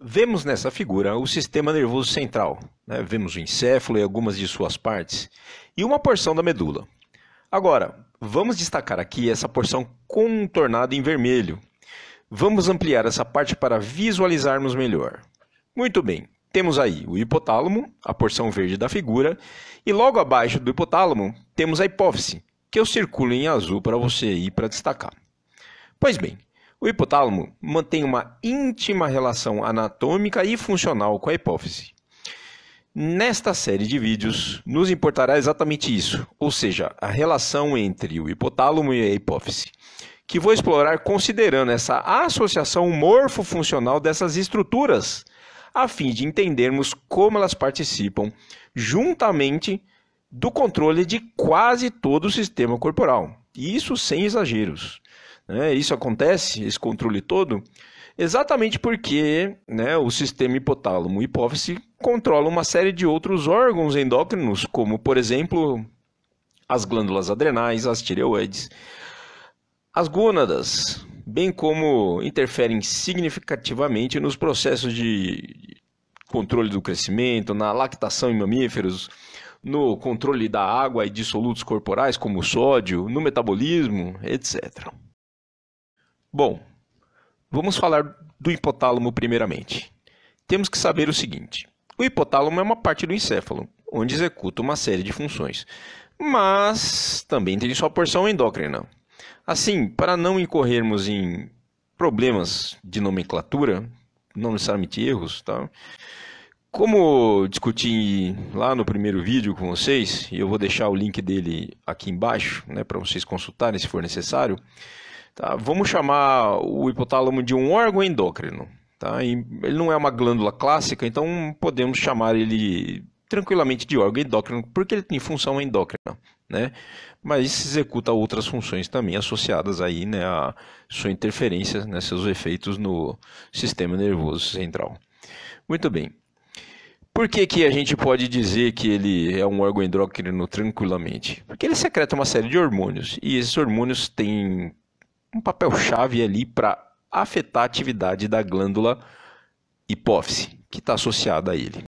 Vemos nessa figura o sistema nervoso central, né? vemos o encéfalo e algumas de suas partes, e uma porção da medula. Agora, vamos destacar aqui essa porção contornada em vermelho. Vamos ampliar essa parte para visualizarmos melhor. Muito bem, temos aí o hipotálamo, a porção verde da figura, e logo abaixo do hipotálamo temos a hipófise, que eu circulo em azul para você ir para destacar. Pois bem, o hipotálamo mantém uma íntima relação anatômica e funcional com a hipófise. Nesta série de vídeos, nos importará exatamente isso, ou seja, a relação entre o hipotálamo e a hipófise, que vou explorar considerando essa associação morfofuncional dessas estruturas, a fim de entendermos como elas participam juntamente do controle de quase todo o sistema corporal. Isso sem exageros. Né? Isso acontece, esse controle todo, exatamente porque né, o sistema hipotálamo hipófise controla uma série de outros órgãos endócrinos, como, por exemplo, as glândulas adrenais, as tireoides, as gônadas, bem como interferem significativamente nos processos de controle do crescimento, na lactação em mamíferos, no controle da água e de solutos corporais como o sódio, no metabolismo, etc. Bom, vamos falar do hipotálamo primeiramente. Temos que saber o seguinte: o hipotálamo é uma parte do encéfalo, onde executa uma série de funções, mas também tem sua porção endócrina. Assim, para não incorrermos em problemas de nomenclatura, não necessariamente erros, tá? Como discuti lá no primeiro vídeo com vocês, e eu vou deixar o link dele aqui embaixo, né, para vocês consultarem se for necessário. Tá? Vamos chamar o hipotálamo de um órgão endócrino. Tá? Ele não é uma glândula clássica, então podemos chamar ele tranquilamente de órgão endócrino, porque ele tem função endócrina, né? Mas executa outras funções também associadas aí, né, a sua interferência, né, seus efeitos no sistema nervoso central. Muito bem. Por que, que a gente pode dizer que ele é um órgão endócrino tranquilamente? Porque ele secreta uma série de hormônios, e esses hormônios têm um papel chave ali para afetar a atividade da glândula hipófise, que está associada a ele.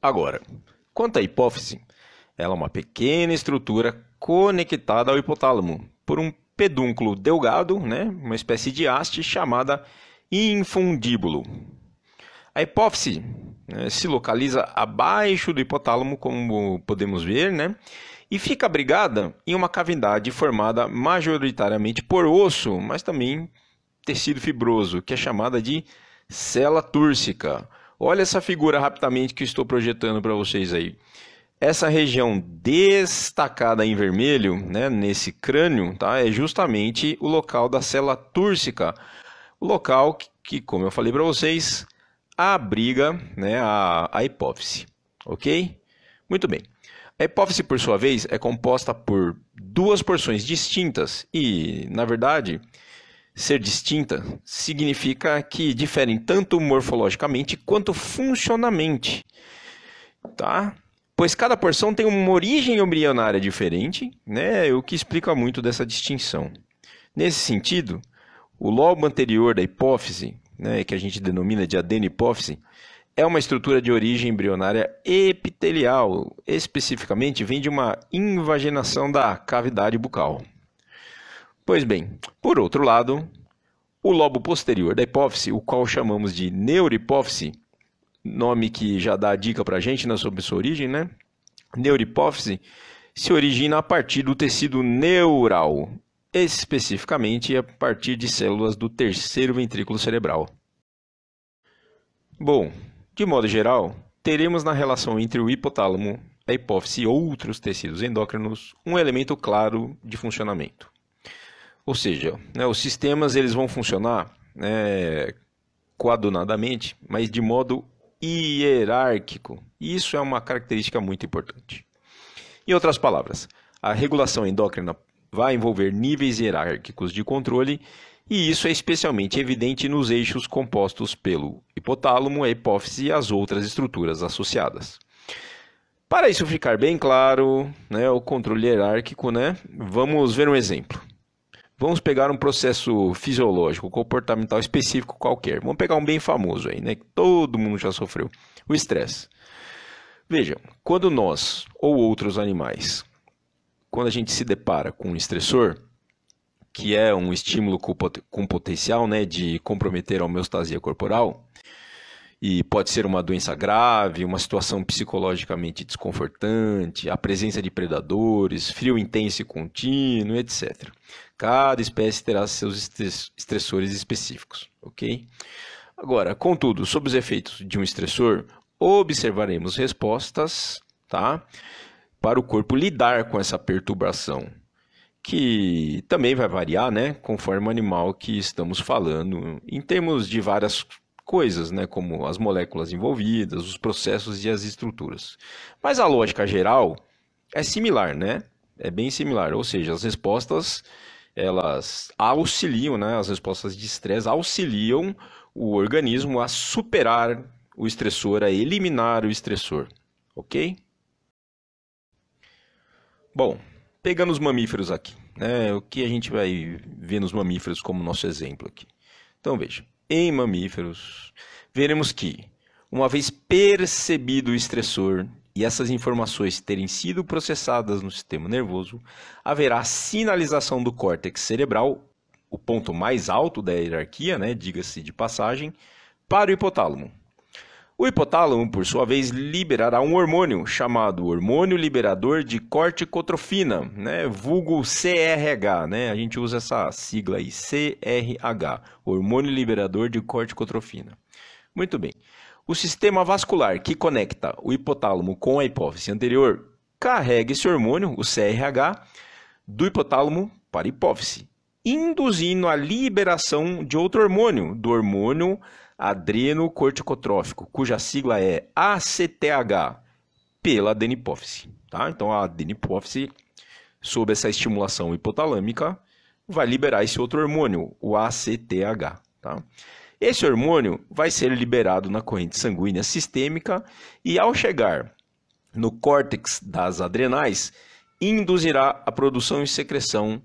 Agora, quanto à hipófise, ela é uma pequena estrutura conectada ao hipotálamo por um pedúnculo delgado, né, uma espécie de haste chamada infundíbulo. A hipófise né, se localiza abaixo do hipotálamo, como podemos ver, né? E fica abrigada em uma cavidade formada majoritariamente por osso, mas também tecido fibroso, que é chamada de célula túrcica. Olha essa figura rapidamente que estou projetando para vocês aí. Essa região destacada em vermelho, né, nesse crânio, tá, é justamente o local da célula túrcica, o local que, como eu falei para vocês, a briga, né, a, a hipófise, ok? Muito bem. A hipófise, por sua vez, é composta por duas porções distintas e, na verdade, ser distinta significa que diferem tanto morfologicamente quanto funcionalmente, tá? Pois cada porção tem uma origem embrionária diferente, né? O que explica muito dessa distinção. Nesse sentido, o lobo anterior da hipófise né, que a gente denomina de adenipófise, é uma estrutura de origem embrionária epitelial, especificamente vem de uma invaginação da cavidade bucal. Pois bem, por outro lado, o lobo posterior da hipófise, o qual chamamos de neurohipófise, nome que já dá a dica para a gente né, sobre sua origem, né? Neurohipófise se origina a partir do tecido neural especificamente a partir de células do terceiro ventrículo cerebral. Bom, de modo geral, teremos na relação entre o hipotálamo, a hipófise e outros tecidos endócrinos um elemento claro de funcionamento. Ou seja, né, os sistemas eles vão funcionar é, coadunadamente, mas de modo hierárquico. Isso é uma característica muito importante. Em outras palavras, a regulação endócrina vai envolver níveis hierárquicos de controle, e isso é especialmente evidente nos eixos compostos pelo hipotálamo, a hipófise e as outras estruturas associadas. Para isso ficar bem claro, né, o controle hierárquico, né, vamos ver um exemplo. Vamos pegar um processo fisiológico, comportamental específico qualquer. Vamos pegar um bem famoso aí, né, que todo mundo já sofreu, o estresse. Vejam, quando nós ou outros animais quando a gente se depara com um estressor, que é um estímulo com, com potencial né, de comprometer a homeostasia corporal, e pode ser uma doença grave, uma situação psicologicamente desconfortante, a presença de predadores, frio intenso e contínuo, etc. Cada espécie terá seus estressores específicos, ok? Agora, contudo, sob os efeitos de um estressor, observaremos respostas, tá? para o corpo lidar com essa perturbação, que também vai variar, né, conforme o animal que estamos falando, em termos de várias coisas, né, como as moléculas envolvidas, os processos e as estruturas. Mas a lógica geral é similar, né? É bem similar, ou seja, as respostas elas auxiliam, né, as respostas de estresse auxiliam o organismo a superar o estressor, a eliminar o estressor, OK? Bom, pegando os mamíferos aqui, né? O que a gente vai ver nos mamíferos como nosso exemplo aqui? Então veja, em mamíferos, veremos que, uma vez percebido o estressor e essas informações terem sido processadas no sistema nervoso, haverá sinalização do córtex cerebral, o ponto mais alto da hierarquia, né, diga-se de passagem, para o hipotálamo, o hipotálamo, por sua vez, liberará um hormônio chamado hormônio liberador de corticotrofina, né? vulgo CRH, né? A gente usa essa sigla aí, CRH, hormônio liberador de corticotrofina. Muito bem. O sistema vascular que conecta o hipotálamo com a hipófise anterior carrega esse hormônio, o CRH, do hipotálamo para a hipófise induzindo a liberação de outro hormônio, do hormônio adrenocorticotrófico, cuja sigla é ACTH, pela adenipófise. Tá? Então, a adenipófise, sob essa estimulação hipotalâmica, vai liberar esse outro hormônio, o ACTH. Tá? Esse hormônio vai ser liberado na corrente sanguínea sistêmica e, ao chegar no córtex das adrenais, induzirá a produção e secreção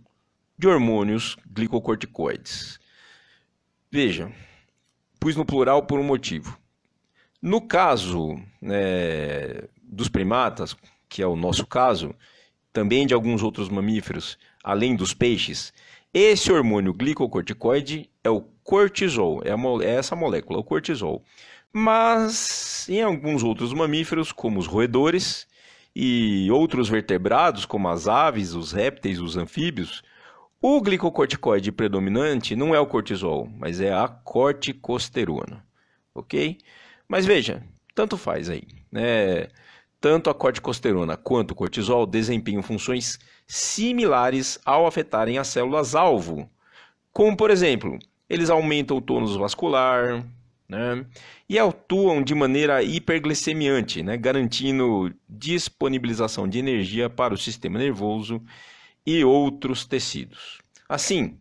de hormônios glicocorticoides. Veja, pus no plural por um motivo. No caso é, dos primatas, que é o nosso caso, também de alguns outros mamíferos, além dos peixes, esse hormônio glicocorticoide é o cortisol, é, é essa molécula, o cortisol. Mas em alguns outros mamíferos, como os roedores e outros vertebrados, como as aves, os répteis, os anfíbios, o glicocorticoide predominante não é o cortisol, mas é a corticosterona, ok? Mas veja, tanto faz aí, né? Tanto a corticosterona quanto o cortisol desempenham funções similares ao afetarem as células alvo, como por exemplo, eles aumentam o tônus vascular, né? E atuam de maneira hiperglicemiante, né? Garantindo disponibilização de energia para o sistema nervoso e outros tecidos. Assim,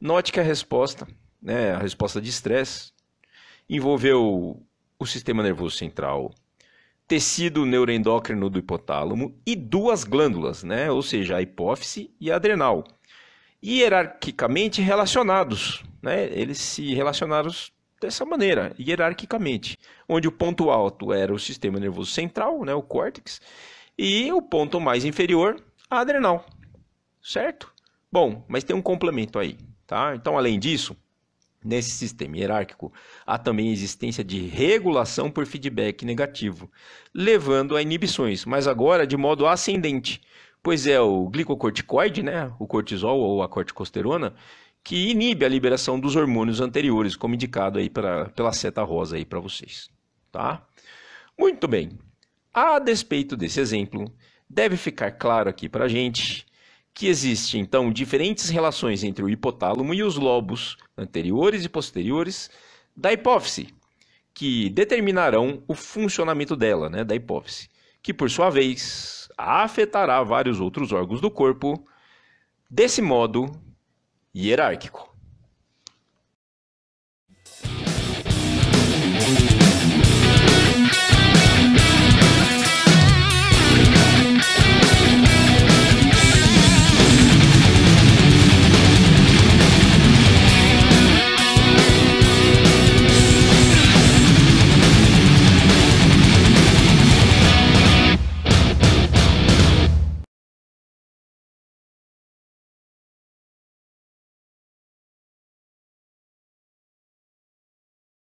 note que a resposta, né, a resposta de estresse, envolveu o sistema nervoso central, tecido neuroendócrino do hipotálamo e duas glândulas, né, ou seja, a hipófise e a adrenal, hierarquicamente relacionados. Né, eles se relacionaram dessa maneira, hierarquicamente, onde o ponto alto era o sistema nervoso central, né, o córtex, e o ponto mais inferior, a adrenal certo? Bom, mas tem um complemento aí, tá? Então, além disso, nesse sistema hierárquico, há também a existência de regulação por feedback negativo, levando a inibições, mas agora de modo ascendente, pois é o glicocorticoide, né, o cortisol ou a corticosterona, que inibe a liberação dos hormônios anteriores, como indicado aí pra, pela seta rosa aí para vocês, tá? Muito bem. A despeito desse exemplo, deve ficar claro aqui para gente que existem então, diferentes relações entre o hipotálamo e os lobos anteriores e posteriores da hipófise, que determinarão o funcionamento dela, né, da hipófise, que por sua vez afetará vários outros órgãos do corpo desse modo hierárquico.